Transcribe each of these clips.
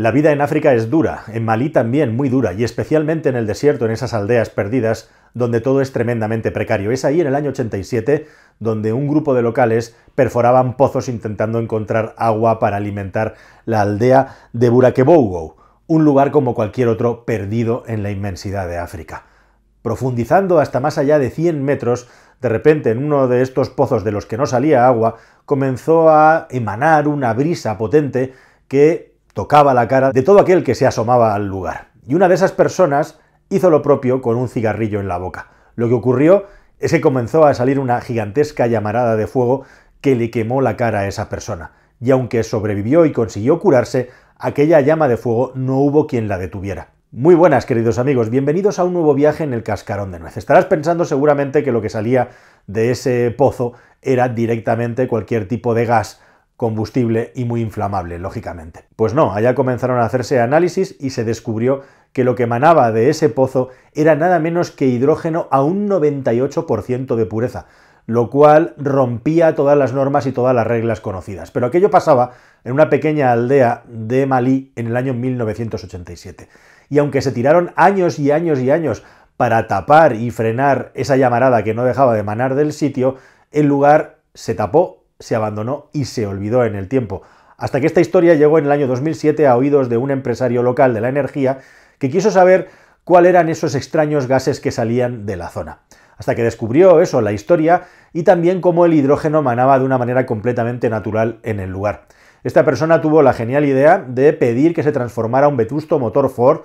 La vida en África es dura, en Malí también muy dura, y especialmente en el desierto, en esas aldeas perdidas, donde todo es tremendamente precario. Es ahí en el año 87 donde un grupo de locales perforaban pozos intentando encontrar agua para alimentar la aldea de Burakebougo, un lugar como cualquier otro perdido en la inmensidad de África. Profundizando hasta más allá de 100 metros, de repente en uno de estos pozos de los que no salía agua, comenzó a emanar una brisa potente que tocaba la cara de todo aquel que se asomaba al lugar. Y una de esas personas hizo lo propio con un cigarrillo en la boca. Lo que ocurrió es que comenzó a salir una gigantesca llamarada de fuego que le quemó la cara a esa persona. Y aunque sobrevivió y consiguió curarse, aquella llama de fuego no hubo quien la detuviera. Muy buenas, queridos amigos, bienvenidos a un nuevo viaje en el cascarón de nuez. Estarás pensando seguramente que lo que salía de ese pozo era directamente cualquier tipo de gas combustible y muy inflamable, lógicamente. Pues no, allá comenzaron a hacerse análisis y se descubrió que lo que emanaba de ese pozo era nada menos que hidrógeno a un 98% de pureza, lo cual rompía todas las normas y todas las reglas conocidas. Pero aquello pasaba en una pequeña aldea de Malí en el año 1987. Y aunque se tiraron años y años y años para tapar y frenar esa llamarada que no dejaba de emanar del sitio, el lugar se tapó se abandonó y se olvidó en el tiempo. Hasta que esta historia llegó en el año 2007 a oídos de un empresario local de la energía que quiso saber cuáles eran esos extraños gases que salían de la zona. Hasta que descubrió eso, la historia, y también cómo el hidrógeno manaba de una manera completamente natural en el lugar. Esta persona tuvo la genial idea de pedir que se transformara un vetusto motor Ford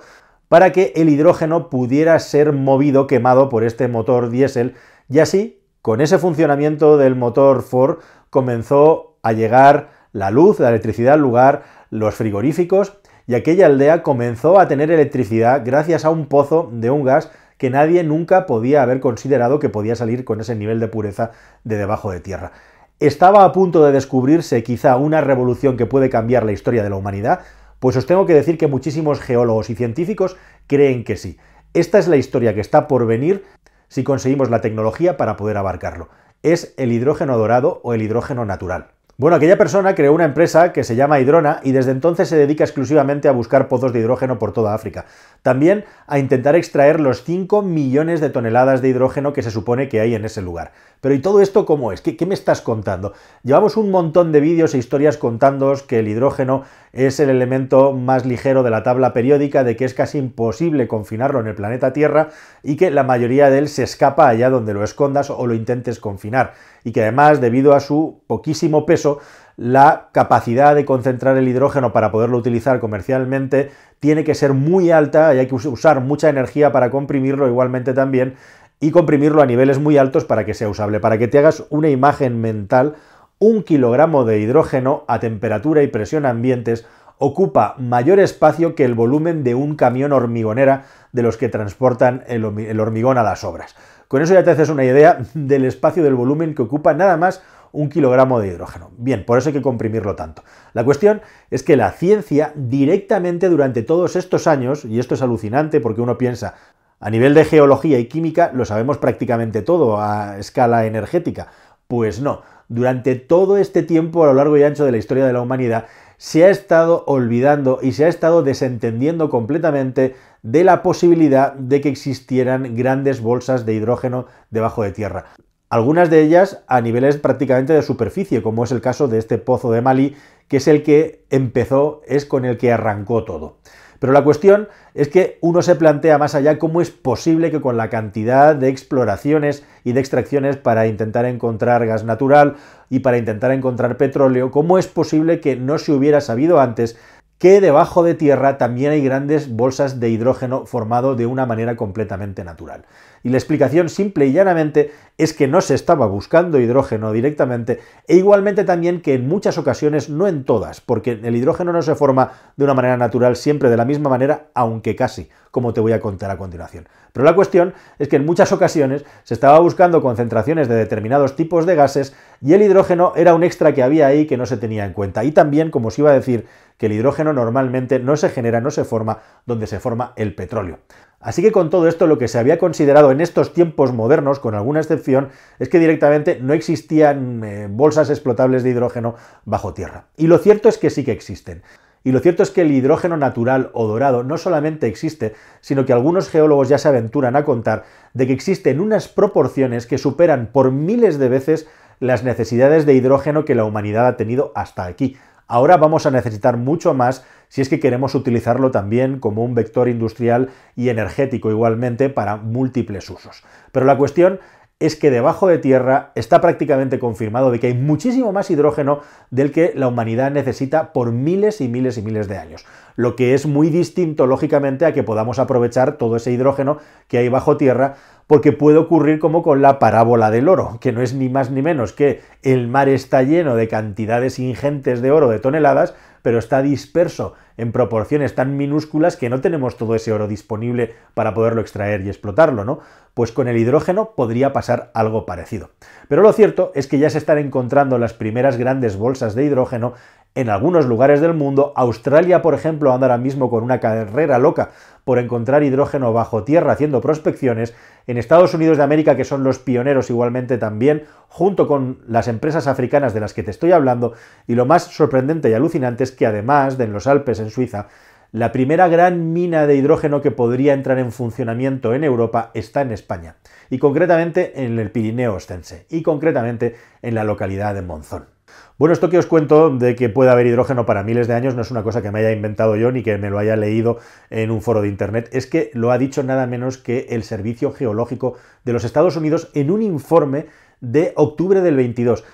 para que el hidrógeno pudiera ser movido, quemado por este motor diésel, y así con ese funcionamiento del motor Ford comenzó a llegar la luz, la electricidad al lugar, los frigoríficos y aquella aldea comenzó a tener electricidad gracias a un pozo de un gas que nadie nunca podía haber considerado que podía salir con ese nivel de pureza de debajo de tierra. ¿Estaba a punto de descubrirse quizá una revolución que puede cambiar la historia de la humanidad? Pues os tengo que decir que muchísimos geólogos y científicos creen que sí. Esta es la historia que está por venir si conseguimos la tecnología para poder abarcarlo. Es el hidrógeno dorado o el hidrógeno natural. Bueno, aquella persona creó una empresa que se llama Hidrona y desde entonces se dedica exclusivamente a buscar pozos de hidrógeno por toda África. También a intentar extraer los 5 millones de toneladas de hidrógeno que se supone que hay en ese lugar. Pero ¿y todo esto cómo es? ¿Qué, me estás contando? Llevamos un montón de vídeos e historias contándoos que el hidrógeno es el elemento más ligero de la tabla periódica, de que es casi imposible confinarlo en el planeta Tierra y que la mayoría de él se escapa allá donde lo escondas o lo intentes confinar. Y que además, debido a su poquísimo peso, la capacidad de concentrar el hidrógeno para poderlo utilizar comercialmente tiene que ser muy alta y hay que usar mucha energía para comprimirlo igualmente también y comprimirlo a niveles muy altos para que sea usable, para que te hagas una imagen mental, un kilogramo de hidrógeno a temperatura y presión ambientes ocupa mayor espacio que el volumen de un camión hormigonera de los que transportan el hormigón a las obras. Con eso ya te haces una idea del espacio del volumen que ocupa nada más un kilogramo de hidrógeno. Bien, por eso hay que comprimirlo tanto. La cuestión es que la ciencia directamente durante todos estos años, y esto es alucinante porque uno piensa, a nivel de geología y química lo sabemos prácticamente todo a escala energética. Pues no, durante todo este tiempo a lo largo y ancho de la historia de la humanidad se ha estado olvidando y se ha estado desentendiendo completamente de la posibilidad de que existieran grandes bolsas de hidrógeno debajo de tierra. Algunas de ellas a niveles prácticamente de superficie, como es el caso de este pozo de Mali, que es el que empezó, es con el que arrancó todo. Pero la cuestión es que uno se plantea más allá cómo es posible que con la cantidad de exploraciones y de extracciones para intentar encontrar gas natural y para intentar encontrar petróleo, cómo es posible que no se hubiera sabido antes que debajo de tierra también hay grandes bolsas de hidrógeno formado de una manera completamente natural. Y la explicación simple y llanamente es que no se estaba buscando hidrógeno directamente e igualmente también que en muchas ocasiones, no en todas, porque el hidrógeno no se forma de una manera natural siempre de la misma manera, aunque casi, como te voy a contar a continuación. Pero la cuestión es que en muchas ocasiones se estaba buscando concentraciones de determinados tipos de gases y el hidrógeno era un extra que había ahí que no se tenía en cuenta. Y también, como os iba a decir, que el hidrógeno normalmente no se genera, no se forma donde se forma el petróleo. Así que con todo esto lo que se había considerado en estos tiempos modernos, con alguna excepción, es que directamente no existían eh, bolsas explotables de hidrógeno bajo tierra. Y lo cierto es que sí que existen. Y lo cierto es que el hidrógeno natural o dorado no solamente existe, sino que algunos geólogos ya se aventuran a contar de que existen unas proporciones que superan por miles de veces las necesidades de hidrógeno que la humanidad ha tenido hasta aquí. Ahora vamos a necesitar mucho más si es que queremos utilizarlo también como un vector industrial y energético igualmente para múltiples usos. Pero la cuestión es que debajo de tierra está prácticamente confirmado de que hay muchísimo más hidrógeno del que la humanidad necesita por miles y miles y miles de años, lo que es muy distinto lógicamente a que podamos aprovechar todo ese hidrógeno que hay bajo tierra porque puede ocurrir como con la parábola del oro, que no es ni más ni menos que el mar está lleno de cantidades ingentes de oro de toneladas, pero está disperso en proporciones tan minúsculas que no tenemos todo ese oro disponible para poderlo extraer y explotarlo, ¿no? Pues con el hidrógeno podría pasar algo parecido. Pero lo cierto es que ya se están encontrando las primeras grandes bolsas de hidrógeno en algunos lugares del mundo. Australia, por ejemplo, anda ahora mismo con una carrera loca por encontrar hidrógeno bajo tierra haciendo prospecciones. En Estados Unidos de América, que son los pioneros igualmente también, junto con las empresas africanas de las que te estoy hablando. Y lo más sorprendente y alucinante es que además de en los Alpes, Suiza, la primera gran mina de hidrógeno que podría entrar en funcionamiento en Europa está en España, y concretamente en el Pirineo Ostense, y concretamente en la localidad de Monzón. Bueno, esto que os cuento de que puede haber hidrógeno para miles de años no es una cosa que me haya inventado yo ni que me lo haya leído en un foro de internet, es que lo ha dicho nada menos que el Servicio Geológico de los Estados Unidos en un informe de octubre del 22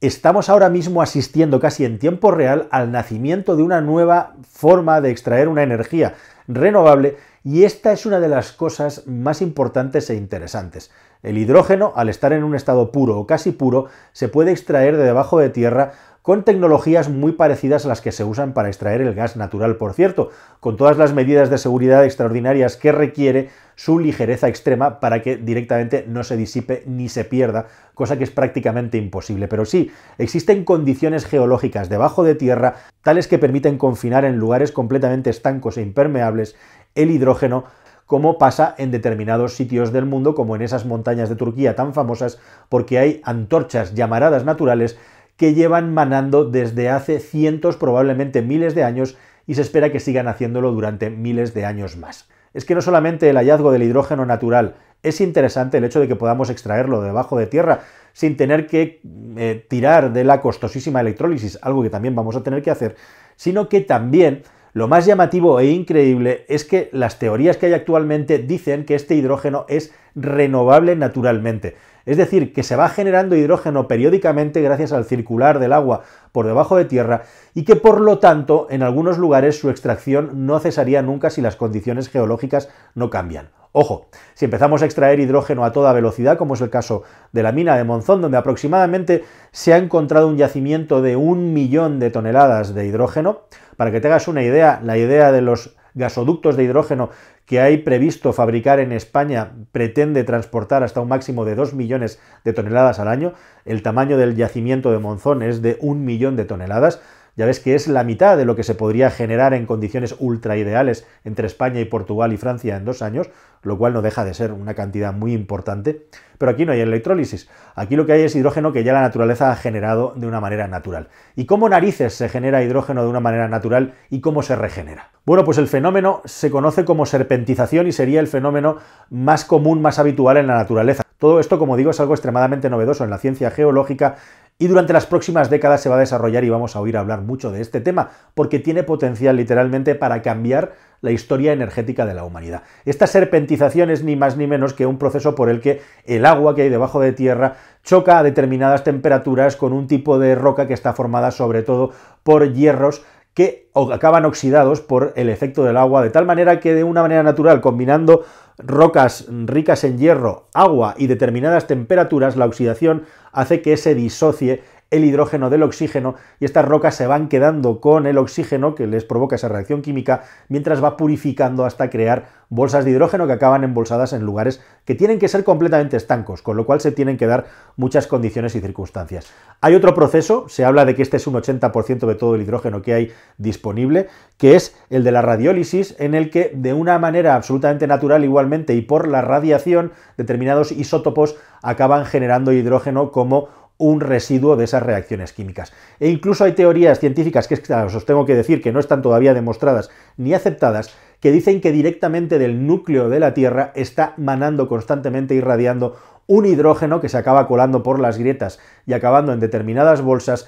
estamos ahora mismo asistiendo casi en tiempo real al nacimiento de una nueva forma de extraer una energía renovable y esta es una de las cosas más importantes e interesantes. El hidrógeno, al estar en un estado puro o casi puro, se puede extraer de debajo de tierra con tecnologías muy parecidas a las que se usan para extraer el gas natural, por cierto, con todas las medidas de seguridad extraordinarias que requiere su ligereza extrema para que directamente no se disipe ni se pierda, cosa que es prácticamente imposible. Pero sí, existen condiciones geológicas debajo de tierra tales que permiten confinar en lugares completamente estancos e impermeables el hidrógeno como pasa en determinados sitios del mundo, como en esas montañas de Turquía tan famosas, porque hay antorchas llamaradas naturales que llevan manando desde hace cientos, probablemente miles de años, y se espera que sigan haciéndolo durante miles de años más. Es que no solamente el hallazgo del hidrógeno natural es interesante el hecho de que podamos extraerlo debajo de tierra sin tener que eh, tirar de la costosísima electrólisis, algo que también vamos a tener que hacer, sino que también lo más llamativo e increíble es que las teorías que hay actualmente dicen que este hidrógeno es renovable naturalmente. Es decir, que se va generando hidrógeno periódicamente gracias al circular del agua por debajo de tierra y que por lo tanto en algunos lugares su extracción no cesaría nunca si las condiciones geológicas no cambian. Ojo, si empezamos a extraer hidrógeno a toda velocidad, como es el caso de la mina de Monzón, donde aproximadamente se ha encontrado un yacimiento de un millón de toneladas de hidrógeno, para que te hagas una idea, la idea de los gasoductos de hidrógeno que hay previsto fabricar en España pretende transportar hasta un máximo de 2 millones de toneladas al año. El tamaño del yacimiento de Monzón es de un millón de toneladas. Ya ves que es la mitad de lo que se podría generar en condiciones ultra ideales entre España y Portugal y Francia en dos años, lo cual no deja de ser una cantidad muy importante. Pero aquí no hay electrólisis. Aquí lo que hay es hidrógeno que ya la naturaleza ha generado de una manera natural. ¿Y cómo narices se genera hidrógeno de una manera natural y cómo se regenera? Bueno, pues el fenómeno se conoce como serpentización y sería el fenómeno más común, más habitual en la naturaleza. Todo esto, como digo, es algo extremadamente novedoso en la ciencia geológica y durante las próximas décadas se va a desarrollar y vamos a oír hablar mucho de este tema, porque tiene potencial literalmente para cambiar la historia energética de la humanidad. Esta serpentización es ni más ni menos que un proceso por el que el agua que hay debajo de tierra choca a determinadas temperaturas con un tipo de roca que está formada sobre todo por hierros que acaban oxidados por el efecto del agua, de tal manera que de una manera natural, combinando rocas ricas en hierro, agua y determinadas temperaturas, la oxidación hace que se disocie el hidrógeno del oxígeno y estas rocas se van quedando con el oxígeno que les provoca esa reacción química mientras va purificando hasta crear bolsas de hidrógeno que acaban embolsadas en lugares que tienen que ser completamente estancos, con lo cual se tienen que dar muchas condiciones y circunstancias. Hay otro proceso, se habla de que este es un 80% de todo el hidrógeno que hay disponible, que es el de la radiólisis, en el que de una manera absolutamente natural igualmente y por la radiación determinados isótopos acaban generando hidrógeno como un residuo de esas reacciones químicas. E incluso hay teorías científicas que, os tengo que decir, que no están todavía demostradas ni aceptadas, que dicen que directamente del núcleo de la Tierra está manando constantemente, irradiando un hidrógeno que se acaba colando por las grietas y acabando en determinadas bolsas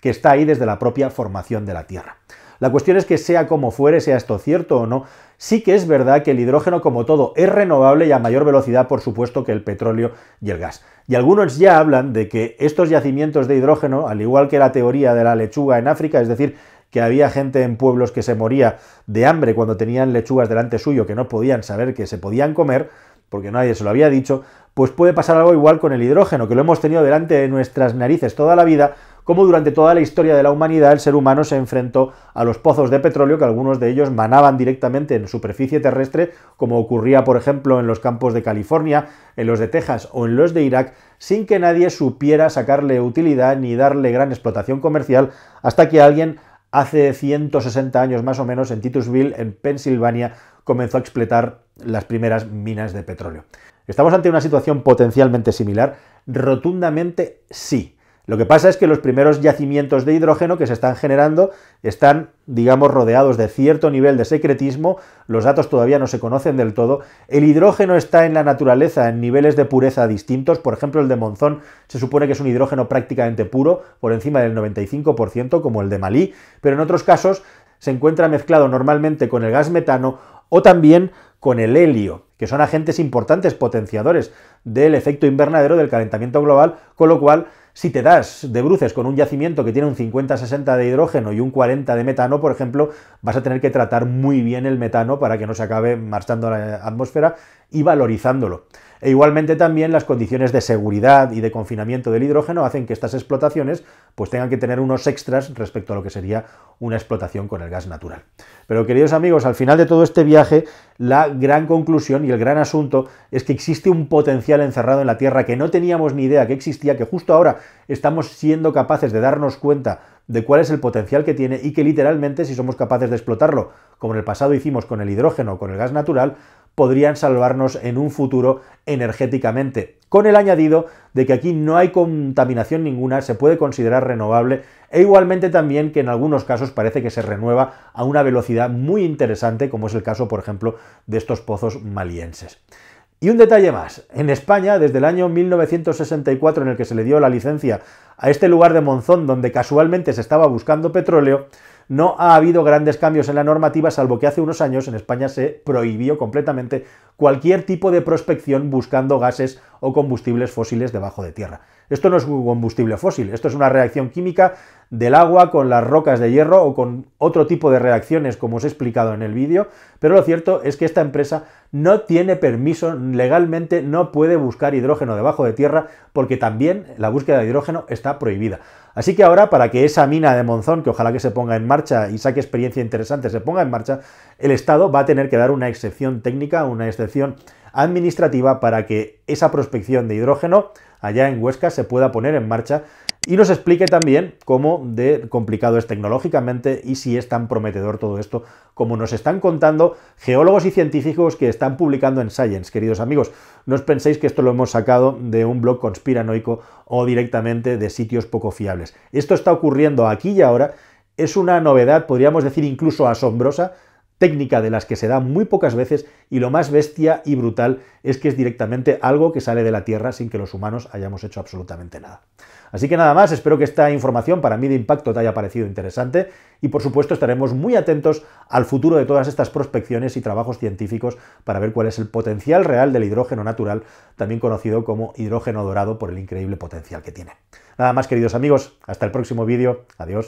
que está ahí desde la propia formación de la Tierra. La cuestión es que sea como fuere, sea esto cierto o no, sí que es verdad que el hidrógeno, como todo, es renovable y a mayor velocidad, por supuesto, que el petróleo y el gas. Y algunos ya hablan de que estos yacimientos de hidrógeno, al igual que la teoría de la lechuga en África, es decir, que había gente en pueblos que se moría de hambre cuando tenían lechugas delante suyo que no podían saber que se podían comer, porque nadie se lo había dicho, pues puede pasar algo igual con el hidrógeno, que lo hemos tenido delante de nuestras narices toda la vida como durante toda la historia de la humanidad el ser humano se enfrentó a los pozos de petróleo que algunos de ellos manaban directamente en superficie terrestre, como ocurría por ejemplo en los campos de California, en los de Texas o en los de Irak, sin que nadie supiera sacarle utilidad ni darle gran explotación comercial hasta que alguien hace 160 años más o menos en Titusville, en Pensilvania, comenzó a explotar las primeras minas de petróleo. ¿Estamos ante una situación potencialmente similar? Rotundamente sí. Lo que pasa es que los primeros yacimientos de hidrógeno que se están generando están, digamos, rodeados de cierto nivel de secretismo, los datos todavía no se conocen del todo, el hidrógeno está en la naturaleza en niveles de pureza distintos, por ejemplo el de Monzón se supone que es un hidrógeno prácticamente puro, por encima del 95% como el de Malí, pero en otros casos se encuentra mezclado normalmente con el gas metano o también con el helio, que son agentes importantes potenciadores del efecto invernadero del calentamiento global, con lo cual si te das de bruces con un yacimiento que tiene un 50-60 de hidrógeno y un 40 de metano, por ejemplo, vas a tener que tratar muy bien el metano para que no se acabe marchando a la atmósfera y valorizándolo. E igualmente también las condiciones de seguridad y de confinamiento del hidrógeno hacen que estas explotaciones pues tengan que tener unos extras respecto a lo que sería una explotación con el gas natural. Pero queridos amigos, al final de todo este viaje, la gran conclusión y el gran asunto es que existe un potencial encerrado en la Tierra que no teníamos ni idea que existía, que justo ahora estamos siendo capaces de darnos cuenta de cuál es el potencial que tiene y que literalmente si somos capaces de explotarlo, como en el pasado hicimos con el hidrógeno o con el gas natural, podrían salvarnos en un futuro energéticamente. Con el añadido de que aquí no hay contaminación ninguna, se puede considerar renovable e igualmente también que en algunos casos parece que se renueva a una velocidad muy interesante, como es el caso, por ejemplo, de estos pozos malienses. Y un detalle más, en España, desde el año 1964 en el que se le dio la licencia a este lugar de Monzón donde casualmente se estaba buscando petróleo, no ha habido grandes cambios en la normativa, salvo que hace unos años en España se prohibió completamente cualquier tipo de prospección buscando gases o combustibles fósiles debajo de tierra. Esto no es un combustible fósil, esto es una reacción química del agua con las rocas de hierro o con otro tipo de reacciones como os he explicado en el vídeo, pero lo cierto es que esta empresa no tiene permiso, legalmente no puede buscar hidrógeno debajo de tierra porque también la búsqueda de hidrógeno está prohibida. Así que ahora, para que esa mina de Monzón, que ojalá que se ponga en marcha y saque experiencia interesante, se ponga en marcha, el Estado va a tener que dar una excepción técnica, una excepción administrativa para que esa prospección de hidrógeno allá en Huesca se pueda poner en marcha y nos explique también cómo de complicado es tecnológicamente y si es tan prometedor todo esto como nos están contando geólogos y científicos que están publicando en Science, queridos amigos. No os penséis que esto lo hemos sacado de un blog conspiranoico o directamente de sitios poco fiables. Esto está ocurriendo aquí y ahora. Es una novedad, podríamos decir incluso asombrosa, técnica de las que se da muy pocas veces y lo más bestia y brutal es que es directamente algo que sale de la Tierra sin que los humanos hayamos hecho absolutamente nada. Así que nada más, espero que esta información para mí de impacto te haya parecido interesante y por supuesto estaremos muy atentos al futuro de todas estas prospecciones y trabajos científicos para ver cuál es el potencial real del hidrógeno natural, también conocido como hidrógeno dorado por el increíble potencial que tiene. Nada más queridos amigos, hasta el próximo vídeo, adiós.